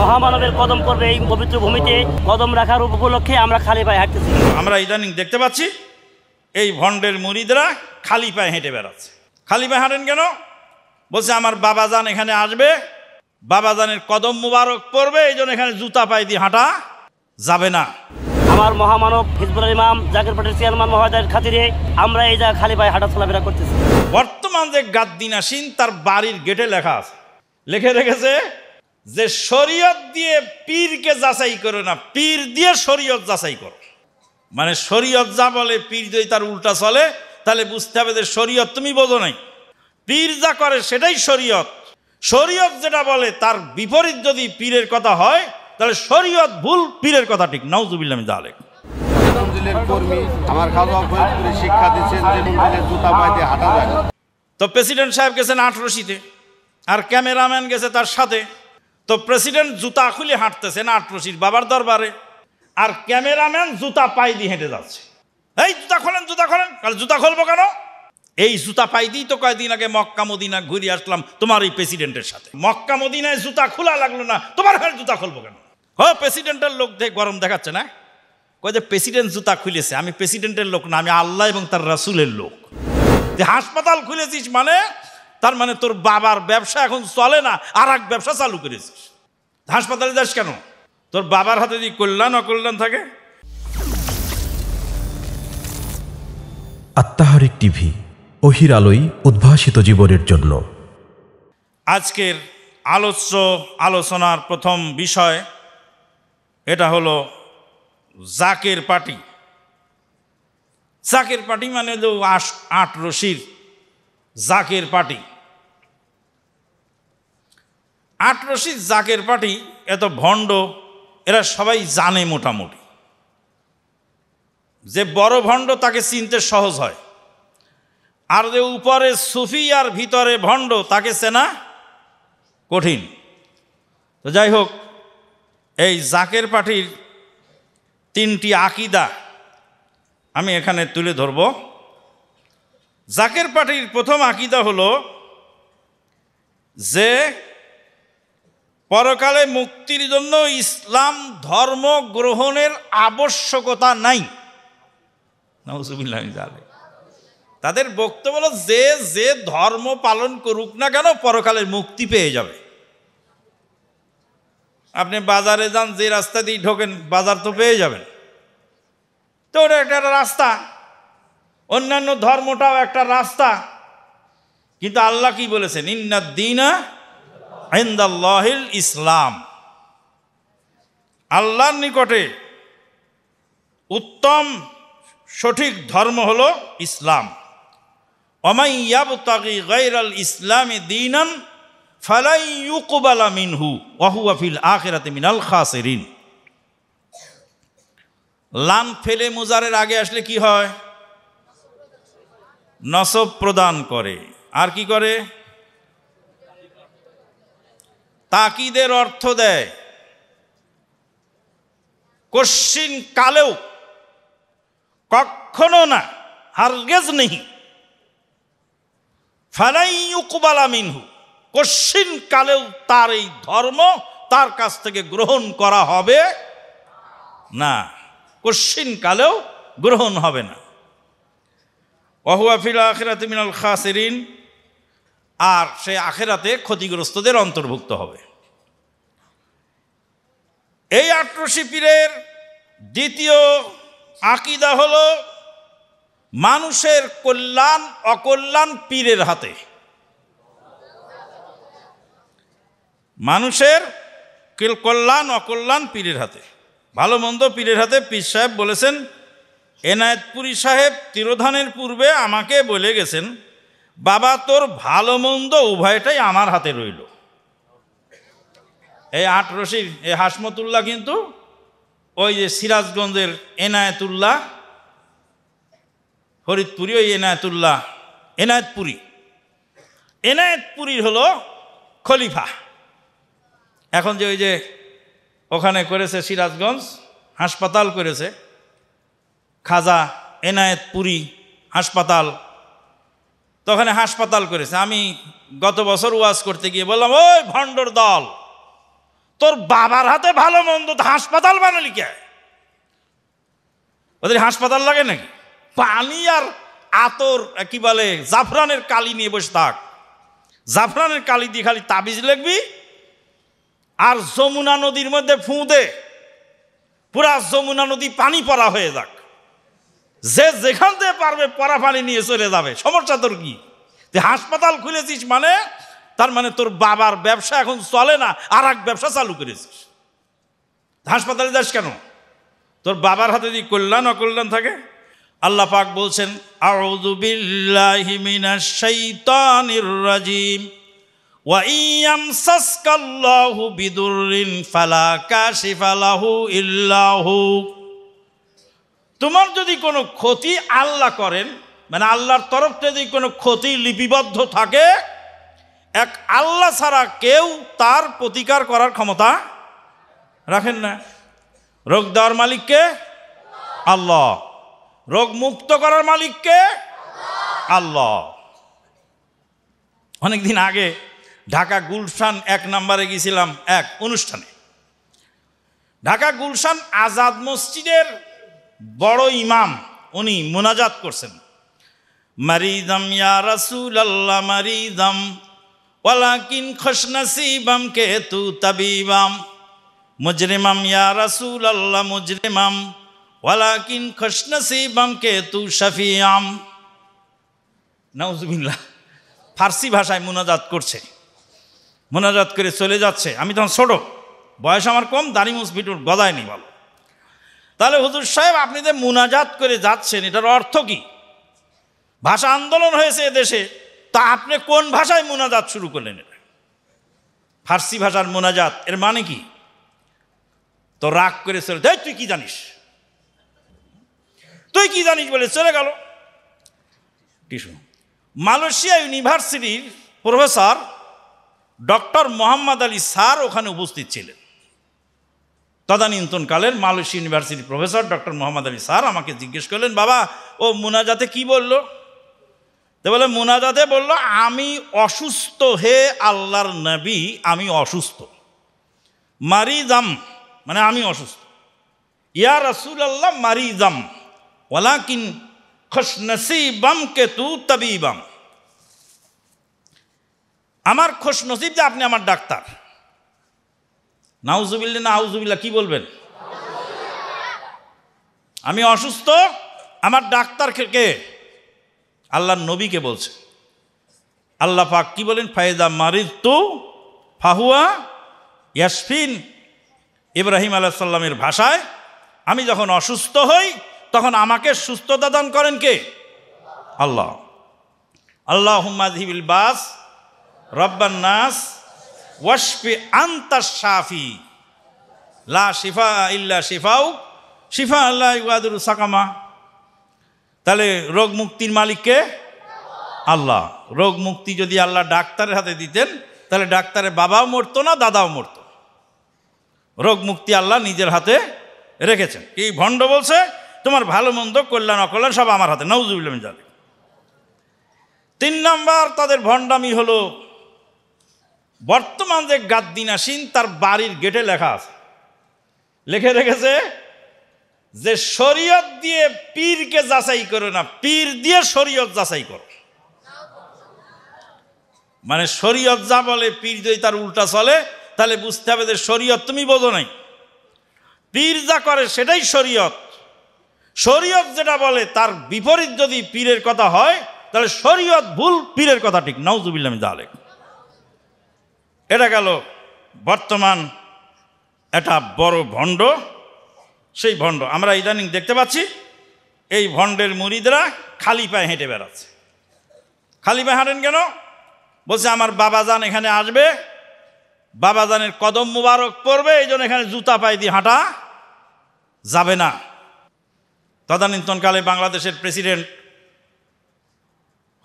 মহামানবের কদম পর্বে এই পবিত্র ভূমিতে কদম রাখার উপলক্ষে আমরা খালি পায়ে হাঁটতেছি আমরা ইদানিং দেখতে পাচ্ছি এই ভণ্ডের মুরিদরা খালি পায়ে হেঁটে বেড়াচ্ছে খালি পায়ে হাঁটেন কেন বলছে আমার বাবা যান এখানে আসবে বাবা কদম মুবারক পড়বে এই জন্য এখানে জুতা পায়ে দিয়ে হাঁটা যাবে না আমার মহামানব হিজবুল ইমাম জাকির পাটের চেয়ারম্যান মহাদার খাতিরে আমরা এই জায়গা খালি পায়ে হাঁটা চলাফেরা করতেছি বর্তমান যে গাদ্দিনাসিন তার বাড়ির গেটে লেখা আছে লিখে রেখেছে যে শরীয়ত দিয়ে পীরকে যাচাই করো না পীর দিয়ে শরীয়ত যাচাই করো মানে শরীয়ত যা বলে পীর যদি তার উল্টা চলে তাহলে বুঝতে হবে যে শরীয়ত তুমি বোঝো নাই পীর যা করে সেটাই শরীয়ত শরীয়ত যেটা বলে তার বিপরীত যদি পীরের কথা হয় তাহলে শরীয়ত ভুল পীরের কথা ঠিক নাউজুবিল্লাহ দালেক তো প্রেসিডেন্ট সাহেব গেছেন শীতে আর ক্যামেরাম্যান গেছে তার সাথে তো প্রেসিডেন্ট জুতা খুলে হাঁটতেছে না আটরশির বাবার দরবারে আর ক্যামেরাম্যান জুতা পাই দিয়ে হেঁটে যাচ্ছে এই জুতা খোলেন জুতা খোলেন কাল জুতা খুলবো কেন এই জুতা পাই দিই তো কয়েকদিন আগে মক্কা মদিনা ঘুরে আসলাম তোমার এই প্রেসিডেন্টের সাথে মক্কা মদিনায় জুতা খোলা লাগলো না তোমার ঘরে জুতা খুলবো কেন ও প্রেসিডেন্টের লোক দেখে গরম দেখাচ্ছে না কয়ে যে প্রেসিডেন্ট জুতা খুলেছে আমি প্রেসিডেন্টের লোক না আমি আল্লাহ এবং তার রাসুলের লোক হাসপাতাল খুলেছিস মানে তার মানে তোর বাবার ব্যবসা এখন চলে না আর এক ব্যবসা চালু করেছিস হাসপাতালে যাস কেন তোর বাবার হাতে যদি কল্যাণ অকল্যাণ থাকে আত্মাহারিক টিভি অহির আলোই উদ্ভাসিত জীবনের জন্য আজকের আলোচ্য আলোচনার প্রথম বিষয় এটা হলো জাকের পার্টি জাকের পার্টি মানে তো আট রশির জাকের পার্টি আট রশি জাকের পার্টি এত ভণ্ড এরা সবাই জানে মোটামুটি যে বড় ভণ্ড তাকে চিনতে সহজ হয় আর যে উপরে সুফি আর ভিতরে ভণ্ড তাকে চেনা কঠিন তো যাই হোক এই জাকের পার্টির তিনটি আকিদা আমি এখানে তুলে ধরব জাকের পার্টির প্রথম আকিদা হলো যে পরকালে মুক্তির জন্য ইসলাম ধর্ম গ্রহণের আবশ্যকতা নাই তাদের বক্তব্য হলো যে যে ধর্ম পালন করুক না কেন পরকালের মুক্তি পেয়ে যাবে আপনি বাজারে যান যে রাস্তা দিয়ে ঢোকেন বাজার তো পেয়ে যাবেন তো ওটা একটা রাস্তা অন্যান্য ধর্মটাও একটা রাস্তা কিন্তু আল্লাহ কি বলেছেন ইন্নাদ্দিনা আইন্দাল্লাহিল ইসলাম আল্লাহর নিকটে উত্তম সঠিক ধর্ম হল ইসলাম অমাই ইয়াবতাগি গৈরাল ইসলামে দিনান ফালাই ইউকুবালা মিনহু ওয়াহুয়াফিল আখেরাতে মিনাল খাসেরিন লান ফেলে মুজারের আগে আসলে কি হয় নসব প্রদান করে আর কি করে তাকিদের অর্থ দেয় কশ্চিন কালেও কখনো না হারগেজ নেহি ফালাইকুবালা মিনহু কশ্চিন কালেও তার এই ধর্ম তার কাছ থেকে গ্রহণ করা হবে না কশ্চিন কালেও গ্রহণ হবে না অহুয়া ফিল আখিরাত মিনাল খাসিরিন আর সে আখেরাতে ক্ষতিগ্রস্তদের অন্তর্ভুক্ত হবে এই আট্রসি পীরের দ্বিতীয় আকিদা হল মানুষের কল্যাণ অকল্যাণ পীরের হাতে মানুষের কল্যাণ অকল্যাণ পীরের হাতে ভালো মন্দ পীরের হাতে পীর সাহেব বলেছেন এনায়তপুরী সাহেব তিরোধানের পূর্বে আমাকে বলে গেছেন বাবা তোর ভালো মন্দ উভয়টাই আমার হাতে রইল এই আট রশির এই হাসমতুল্লাহ কিন্তু ওই যে সিরাজগঞ্জের এনায়েতুল্লাহ ফরিদপুরি ওই এনায়তুল্লাহ এনায়তপুরী এনায়তপুরীর হলো খলিফা এখন যে ওই যে ওখানে করেছে সিরাজগঞ্জ হাসপাতাল করেছে খাজা এনায়তপুরী হাসপাতাল তখন হাসপাতাল করেছে আমি গত বছর ওয়াজ করতে গিয়ে বললাম ওই ভণ্ডর দল তোর বাবার হাতে ভালো মন্দ হাসপাতাল বানালি কে ওদের হাসপাতাল লাগে নাকি পানি আর আতর কি বলে জাফরানের কালি নিয়ে বসে থাক জাফরানের কালি দিয়ে খালি তাবিজ লিখবি আর যমুনা নদীর মধ্যে ফুঁ দে পুরা যমুনা নদী পানি পরা হয়ে যাক যে যেখান থেকে পারবে পড়া পানি নিয়ে চলে যাবে সমস্যা তোর কি তুই হাসপাতাল খুলেছিস মানে তার মানে তোর বাবার ব্যবসা এখন চলে না আর এক ব্যবসা চালু করেছিস হাসপাতালে যাস কেন তোর বাবার হাতে যদি কল্যাণ অকল্যাণ থাকে আল্লাহ পাক বলছেন রাজিম ফালা ইল্লাহু তোমার যদি কোনো ক্ষতি আল্লাহ করেন মানে আল্লাহর তরফ যদি কোনো ক্ষতি লিপিবদ্ধ থাকে এক আল্লাহ ছাড়া কেউ তার প্রতিকার করার ক্ষমতা রাখেন না রোগ দেওয়ার মালিককে আল্লাহ রোগ মুক্ত করার মালিককে আল্লাহ অনেকদিন আগে ঢাকা গুলশান এক নম্বরে গেছিলাম এক অনুষ্ঠানে ঢাকা গুলশান আজাদ মসজিদের বড় ইমাম উনি মোনাজাত করছেন মারিদম ইয়া রাসুল আল্লাহ মারিদাম ওয়ালাকিন খসনাসিবাম কে তু তাবিবাম মুজরিমম ইয়া রাসুল আল্লাহ মুজরিমাম ওয়ালাকিন খসনাসিবাম কে তু শাফিয়াম নাউজুবিল্লাহ ফার্সি ভাষায় মোনাজাত করছে মোনাজাত করে চলে যাচ্ছে আমি তখন ছোট বয়স আমার কম দাড়ি মুসবিটুর গদায় নি বল তাহলে হুজুর সাহেব আপনি যে মুনাজাত করে যাচ্ছেন এটার অর্থ কি ভাষা আন্দোলন হয়েছে দেশে তা আপনি কোন ভাষায় মোনাজাত শুরু করলেন ফার্সি ভাষার মোনাজাত এর মানে কি তো রাগ করে চলে দেয় তুই কি জানিস তুই কি জানিস বলে চলে গেল কিছু মালয়েশিয়া ইউনিভার্সিটির professor doctor Mohammad Ali sir ওখানে উপস্থিত ছিলেন তদানীন্তনকালের Malaysia university professor doctor Mohammad Ali sir আমাকে জিজ্ঞেস করলেন বাবা ও মুনাজাতে কি বলল তো বলে মুনাজাতে বলল আমি অসুস্থ হে আল্লাহর নবী আমি অসুস্থ মারিজাম মানে আমি অসুস্থ ইয়া রসুল আল্লাহ মারিজাম কিন খসনসিবাম কেতু তবিবাম আমার খোশ নসিব যে আপনি আমার ডাক্তার নাউজুবিল্লা না আউজুবিল্লা কি বলবেন আমি অসুস্থ আমার ডাক্তার কে আল্লাহর নবীকে বলছে আল্লাহ পাক কি বলেন ফায়দা মারিদ তু ফাহুয়া ইয়াসফিন ইব্রাহিম আলাহ সাল্লামের ভাষায় আমি যখন অসুস্থ হই তখন আমাকে সুস্থতা দান করেন কে আল্লাহ আল্লাহ হুম্মাদ হিবিল বাস রব্বান্নাস ওয়াশফি আন্তা সাফি লা শিফা ইল্লা শিফাউ শিফা আল্লাহ ইয়াদুর সাকামা তাহলে রোগ মুক্তির মালিককে আল্লাহ রোগ মুক্তি যদি আল্লাহ ডাক্তারের হাতে দিতেন তাহলে ডাক্তারের বাবাও মরতো না দাদাও মরত রোগ মুক্তি আল্লাহ নিজের হাতে রেখেছেন এই ভণ্ড বলছে তোমার ভালো মন্দ কল্যাণ অকল্যাণ সব আমার হাতে নৌজুবিল্লাম জানে তিন নাম্বার তাদের ভণ্ডামি হলো বর্তমান যে গাদ্দিন তার বাড়ির গেটে লেখা আছে লেখে রেখেছে যে শরীয়ত দিয়ে পীরকে যাচাই করো না পীর দিয়ে শরীয়ত যাচাই করো মানে শরীয়ত যা বলে পীর যদি তার উল্টা চলে তাহলে বুঝতে হবে যে শরীয়ত তুমি বোঝো নাই পীর যা করে সেটাই শরীয়ত শরীয়ত যেটা বলে তার বিপরীত যদি পীরের কথা হয় তাহলে শরীয়ত ভুল পীরের কথা ঠিক নওজুবিল্লামি জালেক এটা গেল বর্তমান এটা বড় ভণ্ড সেই ভণ্ড আমরা ইদানিং দেখতে পাচ্ছি এই ভণ্ডের মুরিদরা খালি পায়ে হেঁটে বেড়াচ্ছে খালি পায়ে হাঁটেন কেন বলছে আমার বাবাজান এখানে আসবে বাবাজানের কদম মুবারক পড়বে এই জন্য এখানে জুতা পায়ে দিয়ে হাঁটা যাবে না তদানীন্তনকালে বাংলাদেশের প্রেসিডেন্ট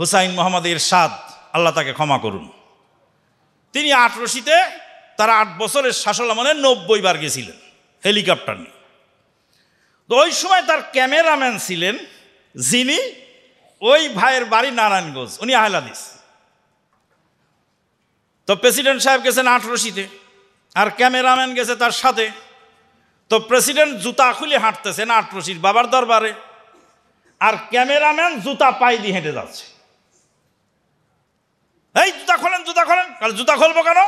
হুসাইন মোহাম্মদ ইরশাদ আল্লাহ তাকে ক্ষমা করুন তিনি আটরশিতে তার আট বছরের শাসন মানে নব্বই বার গেছিলেন হেলিকপ্টার নিয়ে তো ওই সময় তার ক্যামেরাম্যান ছিলেন যিনি ওই ভাইয়ের বাড়ি নারায়ণগঞ্জ উনি আহলাদিস তো প্রেসিডেন্ট সাহেব গেছেন আটরশিতে আর ক্যামেরাম্যান গেছে তার সাথে তো প্রেসিডেন্ট জুতা খুলে হাঁটতেছেন আটরশির বাবার দরবারে আর ক্যামেরাম্যান জুতা পাই দিয়ে হেঁটে যাচ্ছে কাল জুতা খুলবো কেন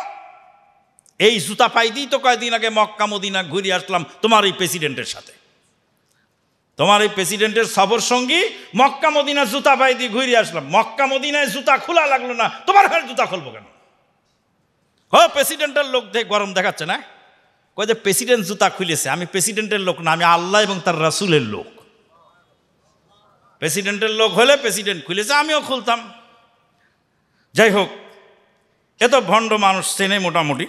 এই জুতা পাই দিই তো কয়েকদিন আগে মক্কা মদিনা ঘুরে আসলাম তোমার এই প্রেসিডেন্টের সাথে তোমার এই প্রেসিডেন্টের সফর সঙ্গী মক্কা মদিনা জুতা পাই দিয়ে ঘুরে আসলাম মক্কা মদিনায় জুতা খোলা লাগলো না তোমার হার জুতা খুলবো কেন ও প্রেসিডেন্টের লোক দেখে গরম দেখাচ্ছে না কয়ে যে প্রেসিডেন্ট জুতা খুলেছে আমি প্রেসিডেন্টের লোক না আমি আল্লাহ এবং তার রাসুলের লোক প্রেসিডেন্টের লোক হলে প্রেসিডেন্ট খুলেছে আমিও খুলতাম যাই হোক এত ভণ্ড মানুষ চেনে মোটামুটি